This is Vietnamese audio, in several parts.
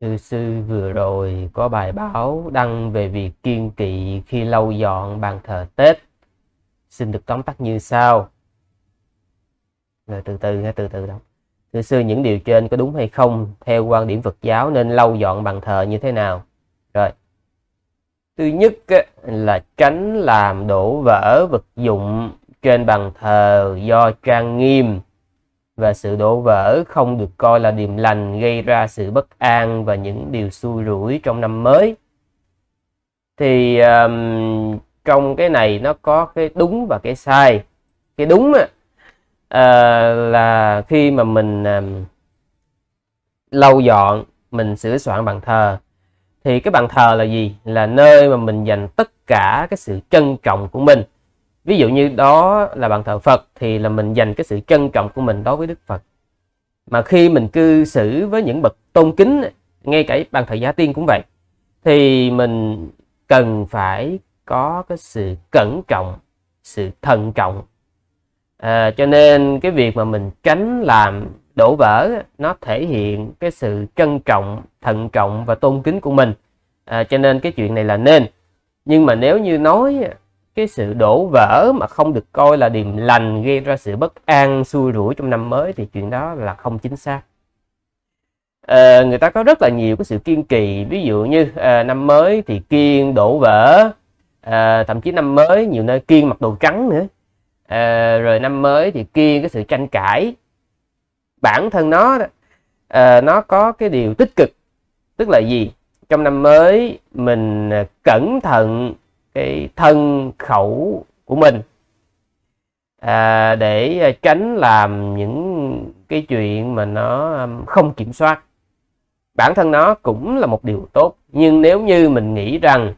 Thư sư vừa rồi có bài báo đăng về việc kiên kỵ khi lau dọn bàn thờ Tết. Xin được tóm tắt như sau. Rồi từ từ nghe từ từ đó. Thưa sư những điều trên có đúng hay không theo quan điểm Phật giáo nên lau dọn bàn thờ như thế nào? Rồi. Thứ nhất là tránh làm đổ vỡ vật dụng trên bàn thờ do trang nghiêm và sự đổ vỡ không được coi là điềm lành gây ra sự bất an và những điều xui rủi trong năm mới thì um, trong cái này nó có cái đúng và cái sai cái đúng á, uh, là khi mà mình um, lau dọn mình sửa soạn bàn thờ thì cái bàn thờ là gì là nơi mà mình dành tất cả cái sự trân trọng của mình ví dụ như đó là bàn thờ Phật thì là mình dành cái sự trân trọng của mình đối với Đức Phật mà khi mình cư xử với những bậc tôn kính ngay cả bàn thờ giá tiên cũng vậy thì mình cần phải có cái sự cẩn trọng sự thận trọng à, cho nên cái việc mà mình tránh làm đổ vỡ nó thể hiện cái sự trân trọng thận trọng và tôn kính của mình à, cho nên cái chuyện này là nên nhưng mà nếu như nói cái sự đổ vỡ mà không được coi là điềm lành gây ra sự bất an xui rủi trong năm mới thì chuyện đó là không chính xác à, người ta có rất là nhiều cái sự kiên kỳ ví dụ như à, năm mới thì kiên đổ vỡ à, thậm chí năm mới nhiều nơi kiên mặc đồ trắng nữa à, rồi năm mới thì kiên cái sự tranh cãi bản thân nó à, nó có cái điều tích cực tức là gì trong năm mới mình cẩn thận cái thân khẩu của mình à, để à, tránh làm những cái chuyện mà nó không kiểm soát bản thân nó cũng là một điều tốt nhưng nếu như mình nghĩ rằng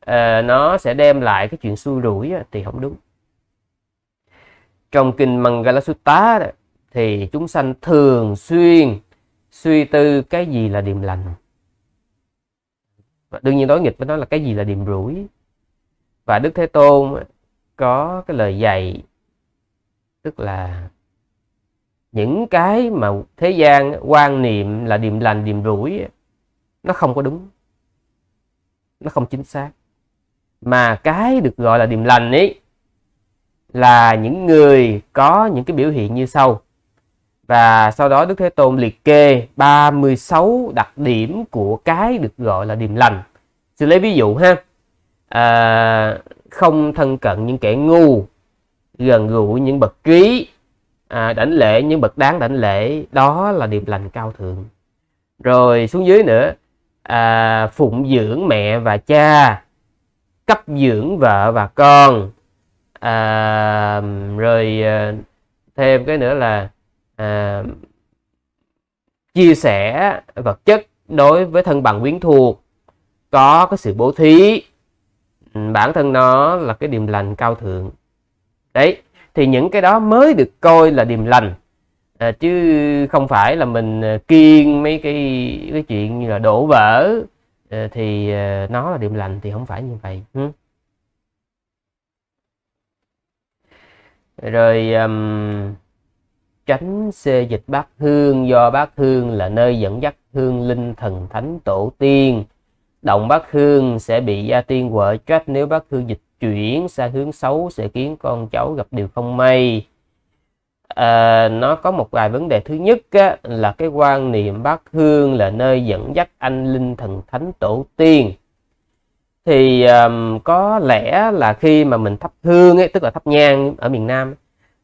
à, nó sẽ đem lại cái chuyện xui rủi thì không đúng trong kinh Mangala Sutta thì chúng sanh thường xuyên suy tư cái gì là điềm lành và đương nhiên đối nghịch với nó là cái gì là điềm rủi và đức thế tôn có cái lời dạy tức là những cái mà thế gian quan niệm là điềm lành điềm rủi nó không có đúng nó không chính xác mà cái được gọi là điềm lành ấy là những người có những cái biểu hiện như sau và sau đó Đức Thế Tôn liệt kê 36 đặc điểm của cái được gọi là điềm lành. Xin lấy ví dụ ha à, không thân cận những kẻ ngu gần gũi những bậc trí à, đảnh lễ những bậc đáng đảnh lễ đó là điềm lành cao thượng rồi xuống dưới nữa à, phụng dưỡng mẹ và cha cấp dưỡng vợ và con à, rồi à, thêm cái nữa là à, chia sẻ vật chất đối với thân bằng quyến thuộc có cái sự bố thí Ừ, bản thân nó là cái điềm lành cao thượng đấy thì những cái đó mới được coi là điềm lành à, chứ không phải là mình à, kiêng mấy cái cái chuyện như là đổ vỡ à, thì à, nó là điềm lành thì không phải như vậy ừ. rồi um, tránh xê dịch bát hương do bát hương là nơi dẫn dắt hương linh thần thánh tổ tiên động bát hương sẽ bị gia tiên vợ trách nếu bát hương dịch chuyển sang hướng xấu sẽ khiến con cháu gặp điều không may à, nó có một vài vấn đề thứ nhất á, là cái quan niệm bát hương là nơi dẫn dắt anh linh thần thánh tổ tiên thì um, có lẽ là khi mà mình thắp hương ấy tức là thắp nhang ở miền Nam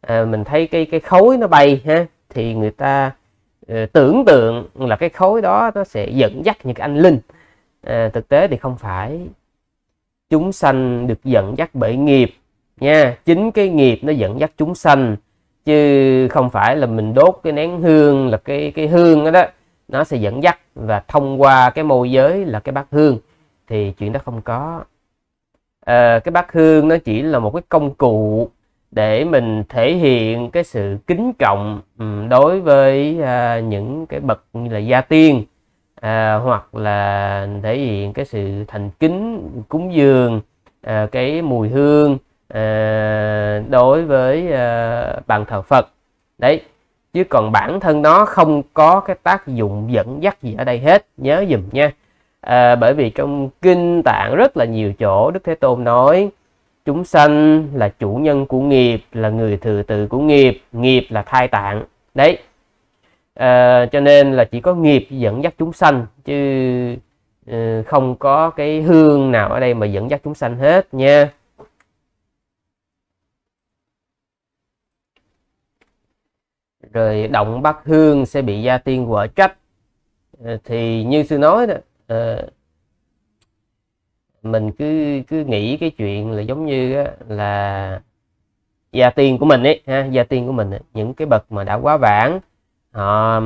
à, mình thấy cái cái khối nó bay ha thì người ta uh, tưởng tượng là cái khối đó nó sẽ dẫn dắt những cái anh linh Ờ, thực tế thì không phải chúng sanh được dẫn dắt bởi nghiệp nha chính cái nghiệp nó dẫn dắt chúng sanh chứ không phải là mình đốt cái nén hương là cái cái hương đó, đó nó sẽ dẫn dắt và thông qua cái môi giới là cái bát hương thì chuyện đó không có à, cái bát hương nó chỉ là một cái công cụ để mình thể hiện cái sự kính trọng đối với à, những cái bậc như là gia tiên à, hoặc là thể hiện cái sự thành kính cúng dường à, cái mùi hương à, đối với à, bàn thờ Phật đấy chứ còn bản thân nó không có cái tác dụng dẫn dắt gì ở đây hết nhớ dùm nha à, bởi vì trong kinh tạng rất là nhiều chỗ Đức Thế Tôn nói chúng sanh là chủ nhân của nghiệp là người thừa tự của nghiệp nghiệp là thai tạng đấy à, cho nên là chỉ có nghiệp dẫn dắt chúng sanh chứ ờ, không có cái hương nào ở đây mà dẫn dắt chúng sanh hết nha rồi động bắt hương sẽ bị gia tiên vợ trách ờ, thì như sư nói đó mình cứ cứ nghĩ cái chuyện là giống như là gia tiên của mình ấy ha gia tiên của mình ấy, những cái bậc mà đã quá vãng họ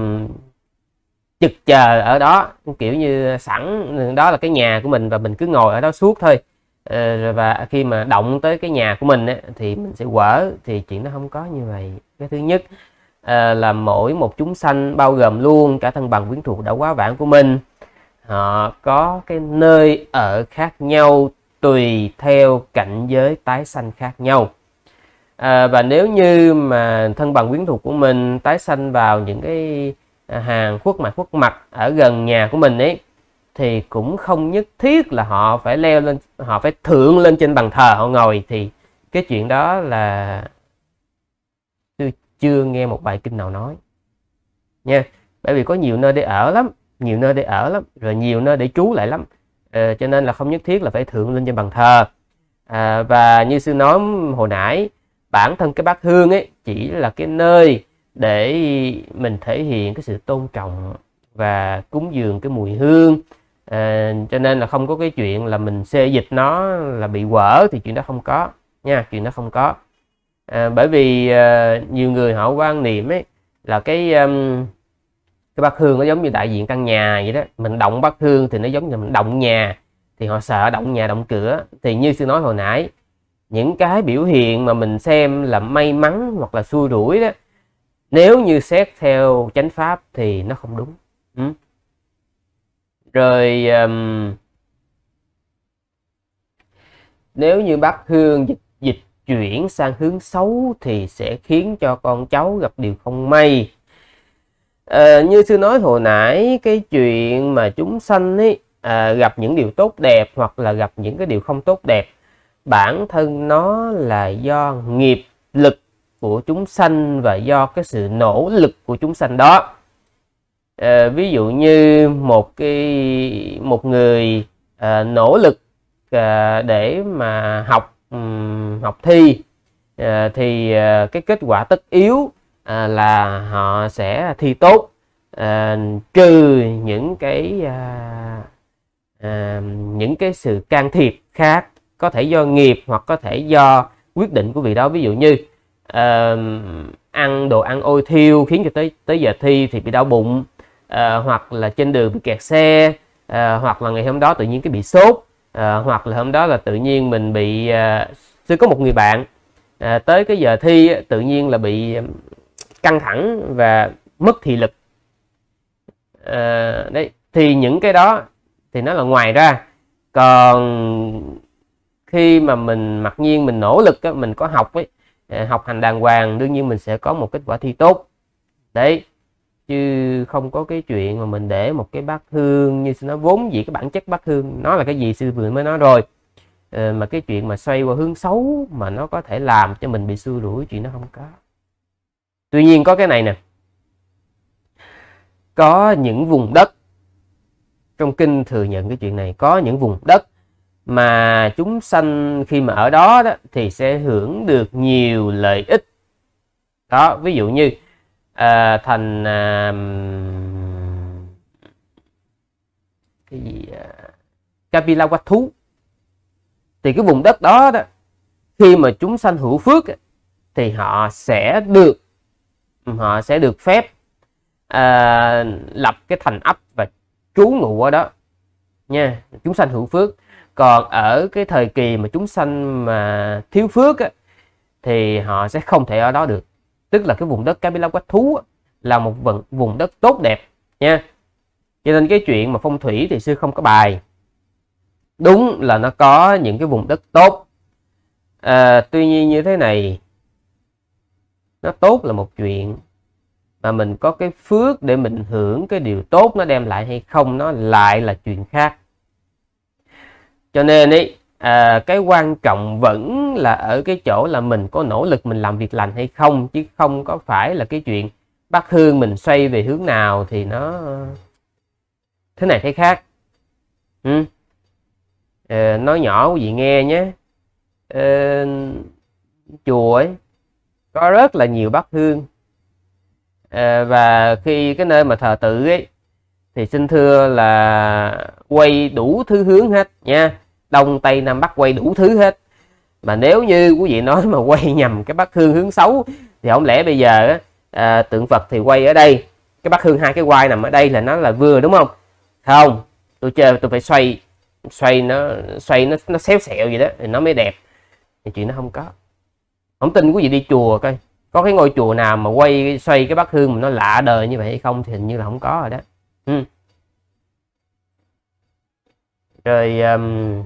trực chờ ở đó kiểu như sẵn ừ, đó là cái nhà của mình và mình cứ ngồi ở đó suốt thôi ờ, và khi mà động tới cái nhà của mình thì mình sẽ quở thì chuyện nó không có như vậy cái thứ nhất ờ, là mỗi một chúng sanh bao gồm luôn cả thân bằng quyến thuộc đã quá vãng của mình họ có cái nơi ở khác nhau tùy theo cảnh giới tái sanh khác nhau à, và nếu như mà thân bằng quyến thuộc của mình tái sanh vào những cái à, hàng khuất mặt khuất mặt ở gần nhà của mình ấy thì cũng không nhất thiết là họ phải leo lên họ phải thượng lên trên bàn thờ họ ngồi thì cái chuyện đó là tôi chưa nghe một bài kinh nào nói nha bởi vì có nhiều nơi để ở lắm nhiều nơi để ở lắm rồi nhiều nơi để trú lại lắm ờ, cho nên là không nhất thiết là phải thượng lên trên bàn thờ à, và như sư nói hồi nãy bản thân cái bát hương ấy chỉ là cái nơi để mình thể hiện cái sự tôn trọng và cúng dường cái mùi hương à, cho nên là không có cái chuyện là mình xê dịch nó là bị quở thì chuyện đó không có nha chuyện đó không có à, bởi vì à, nhiều người họ quan niệm ấy là cái um, cái bát hương nó giống như đại diện căn nhà vậy đó mình động bát hương thì nó giống như mình động nhà thì họ sợ động nhà động cửa thì như sư nói hồi nãy những cái biểu hiện mà mình xem là may mắn hoặc là xui đuổi đó nếu như xét theo chánh pháp thì nó không đúng ừ. rồi um, nếu như bác hương dịch dịch chuyển sang hướng xấu thì sẽ khiến cho con cháu gặp điều không may à, như sư nói hồi nãy cái chuyện mà chúng sanh ấy à, gặp những điều tốt đẹp hoặc là gặp những cái điều không tốt đẹp bản thân nó là do nghiệp lực của chúng sanh và do cái sự nỗ lực của chúng sanh đó à, ví dụ như một cái một người à, nỗ lực à, để mà học um, học thi à, thì à, cái kết quả tất yếu à, là họ sẽ thi tốt à, trừ những cái à, à, những cái sự can thiệp khác có thể do nghiệp hoặc có thể do quyết định của vị đó ví dụ như uh, ăn đồ ăn ôi thiêu khiến cho tới tới giờ thi thì bị đau bụng uh, hoặc là trên đường bị kẹt xe uh, hoặc là ngày hôm đó tự nhiên cái bị sốt uh, hoặc là hôm đó là tự nhiên mình bị uh, có một người bạn uh, tới cái giờ thi tự nhiên là bị căng thẳng và mất thị lực uh, đấy thì những cái đó thì nó là ngoài ra còn khi mà mình mặc nhiên mình nỗ lực á, mình có học ấy à, học hành đàng hoàng đương nhiên mình sẽ có một kết quả thi tốt đấy chứ không có cái chuyện mà mình để một cái bát hương như nó vốn gì cái bản chất bát hương nó là cái gì sư vừa mới nói rồi ờ, mà cái chuyện mà xoay qua hướng xấu mà nó có thể làm cho mình bị xui rủi chuyện nó không có tuy nhiên có cái này nè có những vùng đất trong kinh thừa nhận cái chuyện này có những vùng đất mà chúng sanh khi mà ở đó, đó thì sẽ hưởng được nhiều lợi ích đó ví dụ như à, thành à, cái gì à, Kapila quách thú thì cái vùng đất đó đó khi mà chúng sanh hữu phước thì họ sẽ được họ sẽ được phép à, lập cái thành ấp và trú ngụ ở đó nha chúng sanh hữu phước còn ở cái thời kỳ mà chúng sanh mà thiếu phước á, thì họ sẽ không thể ở đó được tức là cái vùng đất Camila Quách Thú á, là một vùng, vùng đất tốt đẹp nha cho nên cái chuyện mà phong thủy thì sư không có bài đúng là nó có những cái vùng đất tốt à, tuy nhiên như thế này nó tốt là một chuyện mà mình có cái phước để mình hưởng cái điều tốt nó đem lại hay không nó lại là chuyện khác cho nên ấy à, cái quan trọng vẫn là ở cái chỗ là mình có nỗ lực mình làm việc lành hay không chứ không có phải là cái chuyện bác hương mình xoay về hướng nào thì nó thế này thế khác ừ. à, nói nhỏ quý vị nghe nhé à, chùa ấy có rất là nhiều bác hương à, và khi cái nơi mà thờ tự ấy thì xin thưa là quay đủ thứ hướng hết nha đông tây nam bắc quay đủ thứ hết mà nếu như quý vị nói mà quay nhầm cái bắc hương hướng xấu thì không lẽ bây giờ à, tượng Phật thì quay ở đây cái bắc hương hai cái quay nằm ở đây là nó là vừa đúng không không tôi chơi tôi phải xoay xoay nó xoay nó nó xéo xẹo gì đó thì nó mới đẹp thì chuyện nó không có không tin quý vị đi chùa coi có cái ngôi chùa nào mà quay xoay cái bát hương mà nó lạ đời như vậy hay không thì hình như là không có rồi đó Ừ. rồi um,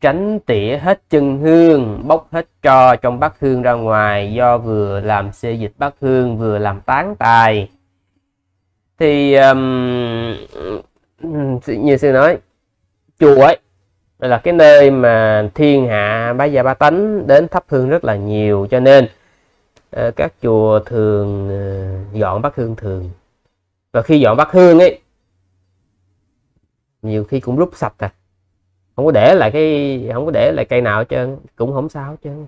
tránh tỉa hết chân hương bốc hết cho trong bát hương ra ngoài do vừa làm xê dịch bát hương vừa làm tán tài thì um, như sư nói chùa ấy là cái nơi mà thiên hạ bá gia ba tánh đến thắp hương rất là nhiều cho nên uh, các chùa thường uh, dọn bát hương thường và khi dọn bát hương ấy nhiều khi cũng rút sạch à không có để lại cái không có để lại cây nào hết trơn cũng không sao hết trơn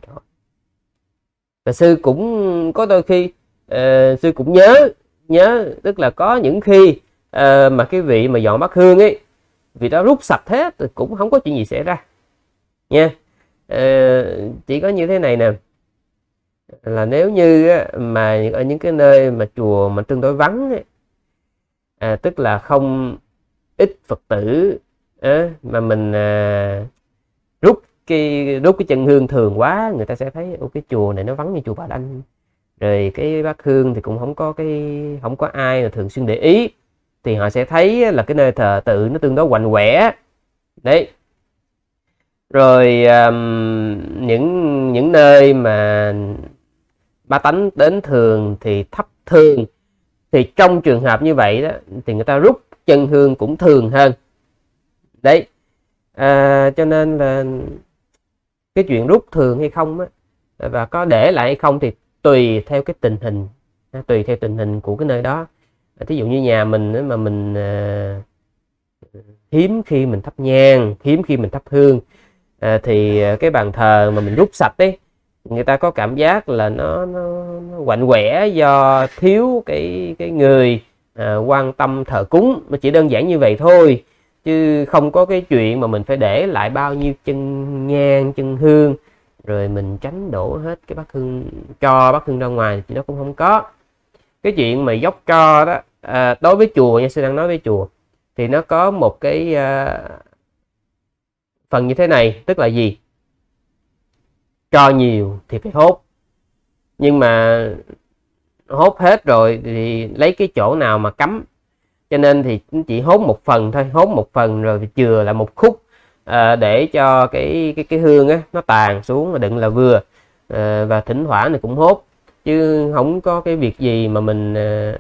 và sư cũng có đôi khi uh, sư cũng nhớ nhớ tức là có những khi uh, mà cái vị mà dọn bát hương ấy vì đó rút sạch thế thì cũng không có chuyện gì xảy ra nha uh, chỉ có như thế này nè là nếu như mà ở những cái nơi mà chùa mà tương đối vắng ấy, à, tức là không ít phật tử à, mà mình à, rút cái rút cái chân hương thường quá người ta sẽ thấy ô cái chùa này nó vắng như chùa bà đanh rồi cái bát hương thì cũng không có cái không có ai là thường xuyên để ý thì họ sẽ thấy là cái nơi thờ tự nó tương đối hoành quẻ đấy rồi um, những những nơi mà ba tánh đến thường thì thấp thương thì trong trường hợp như vậy đó thì người ta rút chân hương cũng thường hơn đấy à, cho nên là cái chuyện rút thường hay không á, và có để lại hay không thì tùy theo cái tình hình à, tùy theo tình hình của cái nơi đó à, thí dụ như nhà mình mà mình à, hiếm khi mình thắp nhang hiếm khi mình thắp hương à, thì à, cái bàn thờ mà mình rút sạch đấy người ta có cảm giác là nó nó, nó quạnh quẻ do thiếu cái cái người à, quan tâm thờ cúng nó chỉ đơn giản như vậy thôi chứ không có cái chuyện mà mình phải để lại bao nhiêu chân nhang chân hương rồi mình tránh đổ hết cái bát hương cho bát hương ra ngoài thì nó cũng không có cái chuyện mà dốc cho đó à, đối với chùa nha sư đang nói với chùa thì nó có một cái à, phần như thế này tức là gì cho nhiều thì phải hốt nhưng mà hốt hết rồi thì lấy cái chỗ nào mà cấm cho nên thì chỉ hốt một phần thôi hốt một phần rồi thì chừa lại một khúc à, để cho cái cái cái hương á nó tàn xuống đựng là vừa à, và thỉnh thoảng thì cũng hốt chứ không có cái việc gì mà mình à,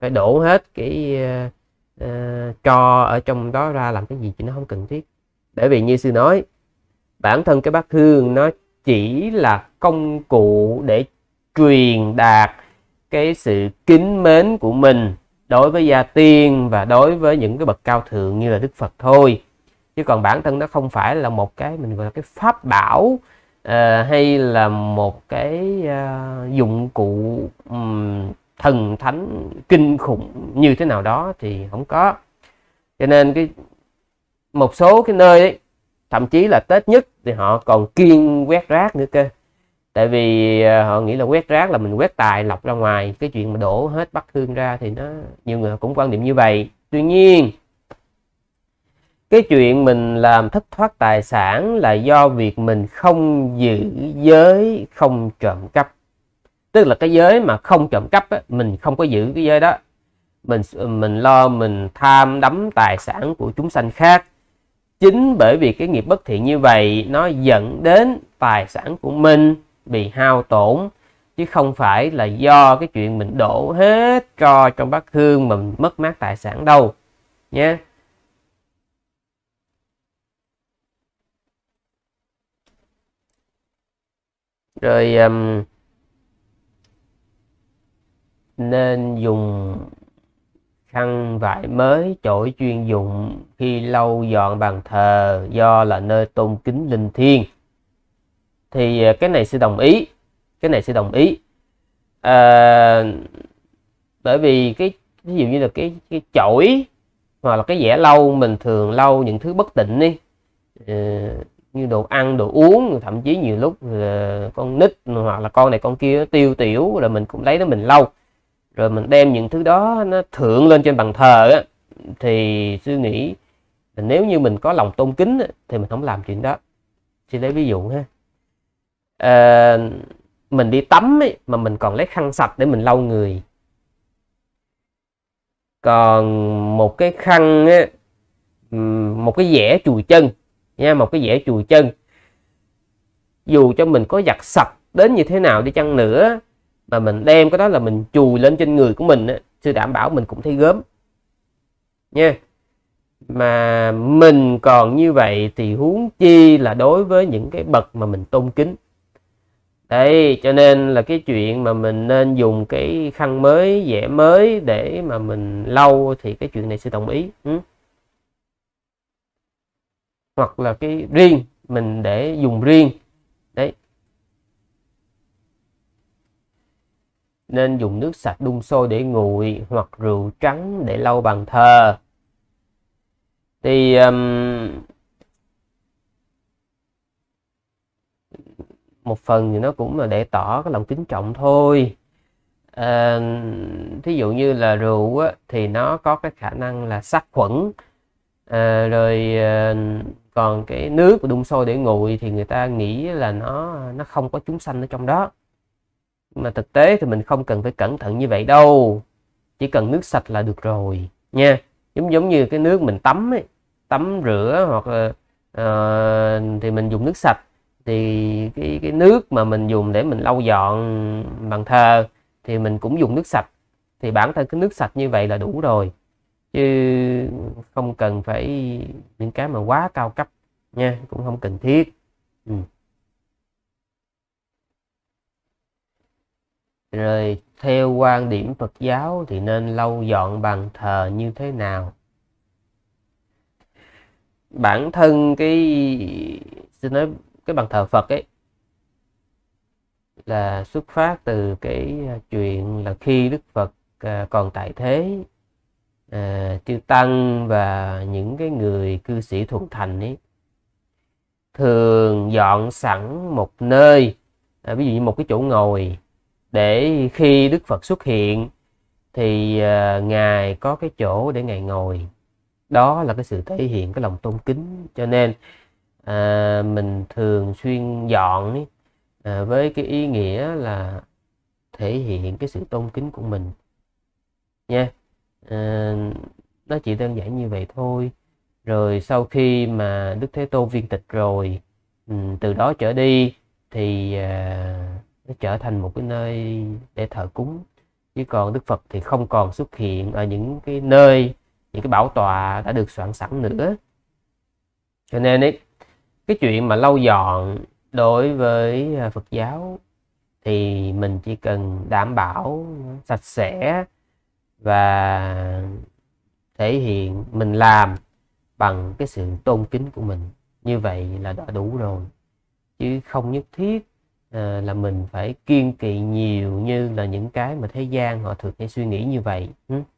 phải đổ hết cái cho ở trong đó ra làm cái gì chứ nó không cần thiết bởi vì như sư nói bản thân cái bát hương nó chỉ là công cụ để truyền đạt cái sự kính mến của mình đối với gia tiên và đối với những cái bậc cao thượng như là đức phật thôi chứ còn bản thân nó không phải là một cái mình gọi là cái pháp bảo uh, hay là một cái uh, dụng cụ um, thần thánh kinh khủng như thế nào đó thì không có cho nên cái một số cái nơi ấy, thậm chí là tết nhất thì họ còn kiên quét rác nữa cơ tại vì ờ, họ nghĩ là quét rác là mình quét tài lọc ra ngoài cái chuyện mà đổ hết bắt hương ra thì nó nhiều người cũng quan niệm như vậy tuy nhiên cái chuyện mình làm thất thoát tài sản là do việc mình không giữ giới không trộm cắp tức là cái giới mà không trộm cắp á, mình không có giữ cái giới đó mình mình lo mình tham đắm tài sản của chúng sanh khác chính bởi vì cái nghiệp bất thiện như vậy nó dẫn đến tài sản của mình bị hao tổn chứ không phải là do cái chuyện mình đổ hết cho trong bát hương mà mình mất mát tài sản đâu nhé rồi um, nên dùng khăn vải mới chổi chuyên dụng khi lau dọn bàn thờ do là nơi tôn kính linh thiêng thì à, cái này sẽ đồng ý cái này sẽ đồng ý à, bởi vì cái ví dụ như là cái cái chổi hoặc là cái dẻ lau mình thường lau những thứ bất tịnh đi à, như đồ ăn đồ uống thậm chí nhiều lúc à, con nít hoặc là con này con kia tiêu tiểu là mình cũng lấy nó mình lau rồi mình đem những thứ đó nó thượng lên trên bàn thờ á, thì suy nghĩ nếu như mình có lòng tôn kính thì mình không làm chuyện đó xin lấy ví dụ ha à, mình đi tắm ấy, mà mình còn lấy khăn sạch để mình lau người còn một cái khăn á, một cái dẻ chùi chân nha một cái dẻ chùi chân dù cho mình có giặt sạch đến như thế nào đi chăng nữa mà mình đem cái đó là mình chùi lên trên người của mình sư đảm bảo mình cũng thấy gớm nha mà mình còn như vậy thì huống chi là đối với những cái bậc mà mình tôn kính đấy cho nên là cái chuyện mà mình nên dùng cái khăn mới vẽ mới để mà mình lau thì cái chuyện này sẽ đồng ý ừ. hoặc là cái riêng mình để dùng riêng nên dùng nước sạch đun sôi để nguội hoặc rượu trắng để lau bàn thờ thì um, một phần thì nó cũng là để tỏ cái lòng kính trọng thôi à, thí dụ như là rượu á, thì nó có cái khả năng là sát khuẩn à, rồi à, còn cái nước đun sôi để nguội thì người ta nghĩ là nó nó không có chúng sanh ở trong đó mà thực tế thì mình không cần phải cẩn thận như vậy đâu chỉ cần nước sạch là được rồi nha giống giống như cái nước mình tắm ấy, tắm rửa hoặc là uh, thì mình dùng nước sạch thì cái cái nước mà mình dùng để mình lau dọn bàn thờ thì mình cũng dùng nước sạch thì bản thân cái nước sạch như vậy là đủ rồi chứ không cần phải những cái mà quá cao cấp nha cũng không cần thiết ừ. rồi theo quan điểm Phật giáo thì nên lau dọn bàn thờ như thế nào bản thân cái xin nói cái bàn thờ Phật ấy là xuất phát từ cái à, chuyện là khi Đức Phật à, còn tại thế à, chư tăng và những cái người cư sĩ thuộc thành ấy thường dọn sẵn một nơi à, ví dụ như một cái chỗ ngồi để khi Đức Phật xuất hiện thì ờ, ngài có cái chỗ để ngài ngồi đó là cái sự thể hiện cái lòng tôn kính cho nên à, mình thường xuyên dọn ý, à, ờ, với cái ý nghĩa là thể hiện cái sự tôn kính của mình nha à, nó chỉ đơn giản như vậy thôi rồi sau khi mà đức thế tôn viên tịch rồi từ đó trở đi thì à, trở thành một cái nơi để thờ cúng chứ còn đức phật thì không còn xuất hiện ở những cái nơi những cái bảo tọa đã được soạn sẵn nữa cho nên ấy, cái chuyện mà lau dọn đối với à, phật giáo thì mình chỉ cần đảm bảo sạch sẽ và thể hiện mình làm bằng cái sự tôn kính của mình như vậy là đã đủ rồi chứ không nhất thiết Ờ, là mình phải kiên kỵ nhiều như là những cái mà thế gian họ thường hay suy nghĩ như vậy ừ.